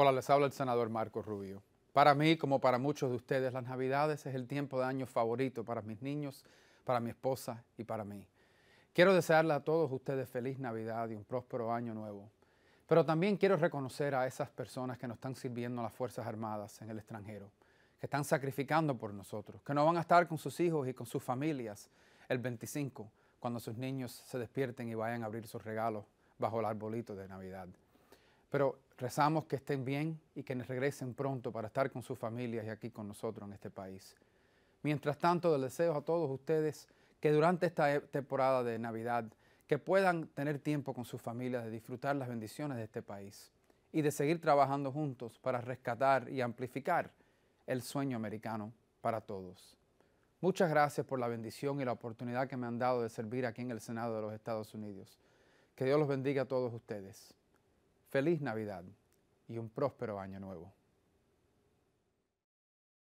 Hola, les habla el senador Marco Rubio. Para mí, como para muchos de ustedes, las Navidades es el tiempo de año favorito para mis niños, para mi esposa y para mí. Quiero desearle a todos ustedes feliz Navidad y un próspero año nuevo. Pero también quiero reconocer a esas personas que nos están sirviendo en las Fuerzas Armadas en el extranjero, que están sacrificando por nosotros, que no van a estar con sus hijos y con sus familias el 25, cuando sus niños se despierten y vayan a abrir sus regalos bajo el arbolito de Navidad. Pero rezamos que estén bien y que regresen pronto para estar con sus familias y aquí con nosotros en este país. Mientras tanto, les deseo a todos ustedes que durante esta e-, temporada de Navidad, que puedan tener tiempo con sus familias de disfrutar las bendiciones de este país y de seguir trabajando juntos para rescatar y amplificar el sueño americano para todos. Muchas gracias por la bendición y la oportunidad que me han dado de servir aquí en el Senado de los Estados Unidos. Que Dios los bendiga a todos ustedes. Feliz Navidad y un próspero año nuevo.